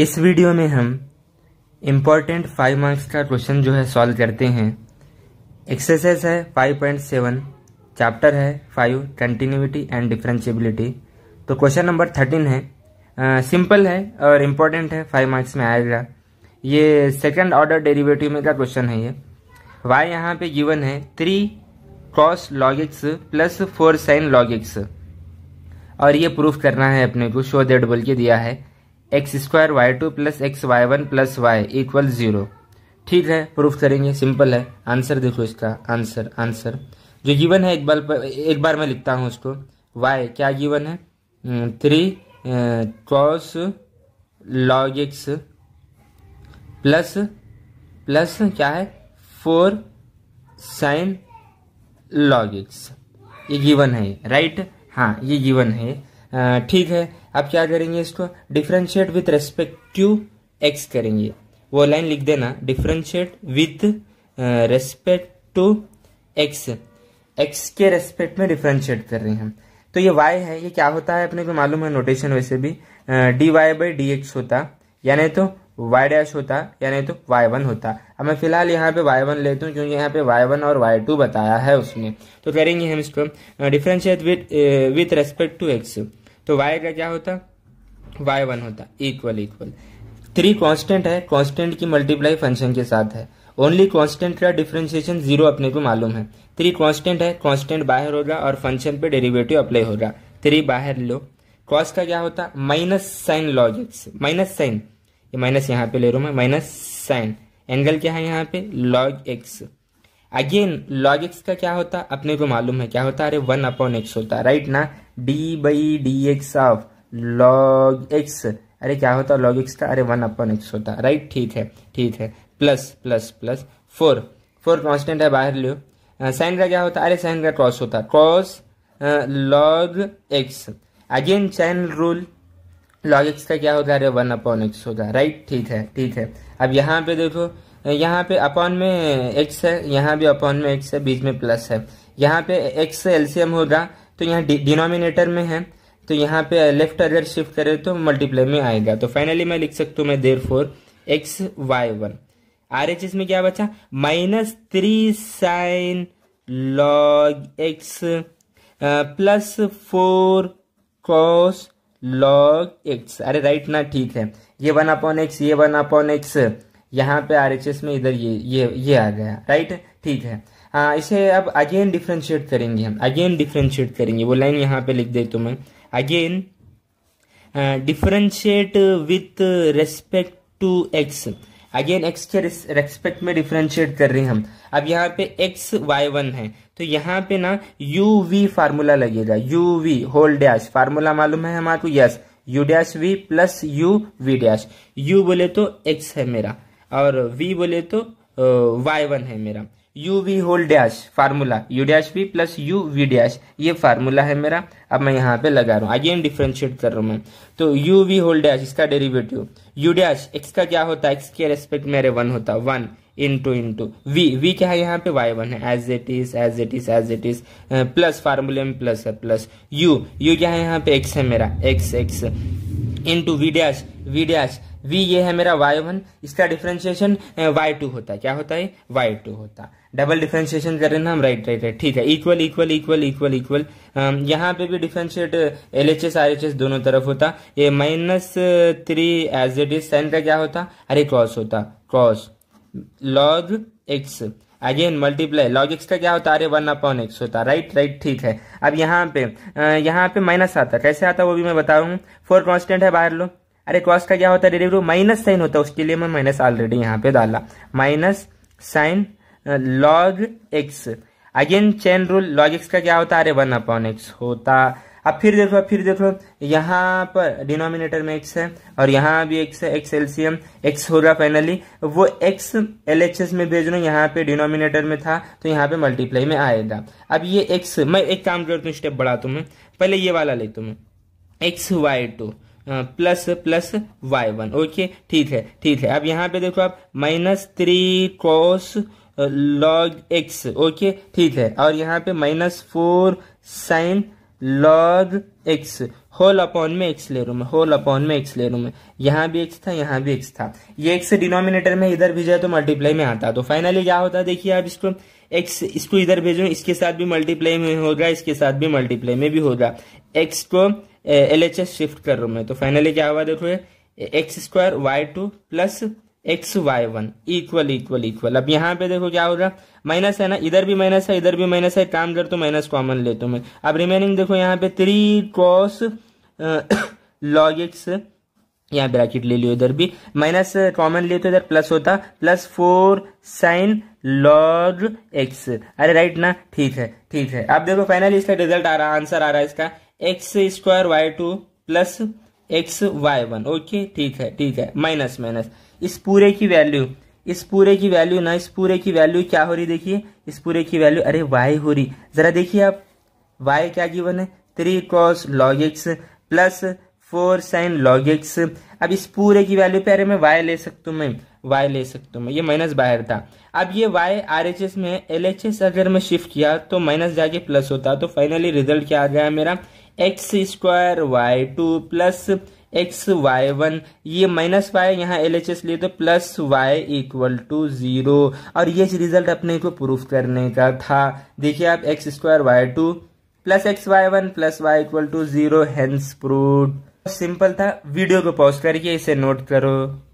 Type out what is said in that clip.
इस वीडियो में हम इम्पॉर्टेंट फाइव मार्क्स का क्वेश्चन जो है सॉल्व करते हैं एक्सरसाइज है फाइव पॉइंट सेवन चैप्टर है फाइव कंटिन्यूटी एंड डिफ्रेंशियबिलिटी तो क्वेश्चन नंबर थर्टीन है आ, सिंपल है और इम्पॉर्टेंट है फाइव मार्क्स में आएगा ये सेकंड ऑर्डर डेरिवेटिव में का क्वेश्चन है ये वाई यहाँ पे गिवन है three cos log x plus four sine log x और ये प्रूफ करना है अपने को शो देट बोल के दिया है x square y two plus x y one plus y equal zero ठीक है प्रूफ करेंगे सिंपल है आंसर देखो इसका आंसर आंसर जो गिवन है एक बार एक बार मैं लिखता हूँ उसको वाई क्या गिवन है three cos log x plus plus क्या है फोर साइन लॉग एक्स ये गिवन है राइट हाँ ये गिवन है eh, ठीक है अब क्या करेंगे इसको differentiate with respect to x करेंगे वो लाइन लिख देना differentiate with respect to x x के रेस्पेक्ट में डिफ्रेंशिएट कर रहे हैं हम तो ये वाई है ये क्या होता है अपने को मालूम है नोटेशन वैसे भी d y by d x होता या नहीं तो वाई डैश होता या नहीं तो वाई वन होता अब मैं फिलहाल यहाँ पे वाई वन लेता हूँ क्योंकि यहाँ पे वाई वन और वाई टू बताया है उसने तो करेंगे हम इसको differentiate with with respect to x तो वाई का क्या होता वाई वन होता इक्वल इक्वल थ्री कांस्टेंट है कांस्टेंट की मल्टीप्लाई फंक्शन के साथ है ओनली कांस्टेंट का डिफ्रेंशिएशन जीरो अपने को मालूम है थ्री कांस्टेंट है कांस्टेंट बाहर होगा और फंक्शन पे डेरिवेटिव अप्लाई होगा थ्री बाहर लो कॉस का क्या होता minus sine log x minus sine ये माइनस यहाँ पे ले रहा हूँ मैं माइनस साइन एंगल क्या है यहाँ पे log x again log x का क्या होता अपने को मालूम है क्या होता अरे वन अपॉन एक्स होता राइट ना d by d x of log x अरे क्या होता लॉग एक्स का अरे वन अपॉन एक्स होता राइट ठीक है ठीक है plus plus plus four four constant है बाहर लियो साइन का क्या होता अरे साइन का क्रॉस होता cos log x again chain rule log x का क्या होता है अरे वन अपॉन एक्स होता राइट ठीक है ठीक है अब यहाँ पे देखो यहाँ पे अपॉन में एक्स है यहाँ भी अपॉन में एक्स है बीच में प्लस है यहाँ पे एक्स एलसीएम होगा तो यहाँ डिनोमिनेटर में है तो यहाँ पे लेफ्ट अगर शिफ्ट करे तो मल्टीप्लाई में आएगा तो फाइनली मैं लिख सकता हूँ मैं there four x y one R H में क्या बचा minus three sine log x plus four cos log x अरे राइट ना ठीक है ये वन अपॉन एक्स ये वन अपॉन एक्स यहाँ पे आर एच एस में इधर ये ये ये आ गया राइट ठीक है आ, इसे अब अगेन डिफ्रेंशिएट करेंगे हम अगेन डिफ्रेंशिएट करेंगे वो लाइन यहाँ पे लिख दे तुम्हें मैं again differentiate with respect to x again x के रेस्पेक्ट में डिफ्रेंशिएट कर रहे हैं हम अब यहाँ पे एक्स वाई वन है तो यहाँ पे ना यू वी फार्मूला लगेगा u v whole dash formula मालूम है हमारे को yes u dash v plus u v dash u बोले तो एक्स है मेरा और वी बोले तो वाई वन है मेरा u v whole dash formula u dash v plus u v dash ये फार्मूला है मेरा अब मैं यहाँ पे लगा रहा हूँ अगेन डिफ्रेंशिएट कर रहा हूँ मैं तो यू वी होल डैश इसका डेरिवेटिव यू डैश एक्स का क्या होता है एक्स के रेस्पेक्ट मेरे वन होता है one into into v v क्या है यहाँ पे वाई वन है as it is as it is as it is plus फार्मूले में प्लस है प्लस यू यू क्या है यहाँ पे एक्स है मेरा x x into v dash v dash v ये है मेरा वाई वन इसका डिफ्रेंशिएशन वाई टू होता है क्या होता है वाई टू होता है डबल डिफ्रेंशिएशन कर रहे हैं ना हम राइट राइट राइट ठीक है equal equal equal equal equal यहाँ पे भी differentiate L H S R H S दोनों तरफ होता ये minus three as it is sine का क्या होता अरे क्रॉस होता cos log x again multiply log x का क्या होता है अरे वन अपॉन एक्स होता राइट राइट ठीक है अब यहाँ पे यहाँ पे माइनस आता कैसे आता वो भी मैं बताऊंगा फोर कॉन्स्टेंट है बाहर लो अरे कॉस का क्या होता है डेरेवेटिव माइनस साइन होता है उसके लिए मैं माइनस ऑलरेडी यहाँ पे डाला minus sine log x again chain rule log x का क्या होता है अरे वन अपॉन एक्स होता अब फिर देखो फिर देखो यहाँ पर डिनोमिनेटर में एक्स है और यहाँ भी एक्स है एक्स एलसीएम एक्स होगा फाइनली वो एक्स एल एच एस में भेज रहा हूँ यहाँ पे डिनोमिनेटर में था तो यहाँ पे मल्टीप्लाई में आएगा अब ये एक्स मैं एक काम करता हूँ स्टेप बढ़ाता हूँ मैं पहले ये वाला लेता हूँ x y two plus plus y one okay ठीक है ठीक है अब यहाँ पे देखो आप minus three cos log x okay ठीक है और यहाँ पे minus four sine log x whole upon में एक्स ले रू मैं होल अपॉन में एक्स ले रू मैं यहाँ भी एक्स था यहाँ भी एक्स था ये एक्स डिनोमिनेटर में इधर भेजा तो मल्टीप्लाई में आता तो फाइनली क्या होता है देखिए आप इसको एक्स इसको इधर भेजो इसके साथ भी मल्टीप्लाई में होगा इसके साथ भी मल्टीप्लाई में भी होगा एक्स को एल एच एस शिफ्ट कर रहा हूं मैं तो फाइनली क्या हुआ देखो x square y two plus x y one equal equal equal अब यहाँ पे देखो क्या हो रहा माइनस है ना इधर भी माइनस है इधर भी माइनस है काम कर तो माइनस कॉमन ले तो मैं अब रिमेनिंग देखो यहाँ पे थ्री क्रॉस लॉग एक्स यहाँ ब्रैकेट ले लियो इधर भी माइनस कॉमन ले तो इधर प्लस होता plus four sine log x अरे राइट ना ठीक है ठीक है अब देखो फाइनली इसका रिजल्ट आ रहा आंसर आ रहा है इसका x square y two plus x y one okay ठीक है ठीक है माइनस माइनस इस पूरे की वैल्यू इस पूरे की वैल्यू ना इस पूरे की वैल्यू क्या हो रही देखिए इस पूरे की वैल्यू अरे वाई हो रही जरा देखिए आप वाई क्या गिवन है three cos log x plus four sine log x अब इस पूरे की वैल्यू पे अरे मैं वाई ले सकता हूँ मैं वाई ले सकता हूँ मैं ये माइनस बाहर था अब ये वाई आर एच एस में एल एच एस अगर मैं शिफ्ट किया तो माइनस जाके प्लस होता तो फाइनली रिजल्ट क्या आ गया मेरा x square y two plus x y one ये माइनस वाई यहाँ एल एच एस लिए तो plus y equal to zero और ये रिजल्ट अपने को प्रूफ करने का था देखिए आप x square y two plus x y one plus y equal to zero hence proved simple था वीडियो को पॉज करके इसे नोट करो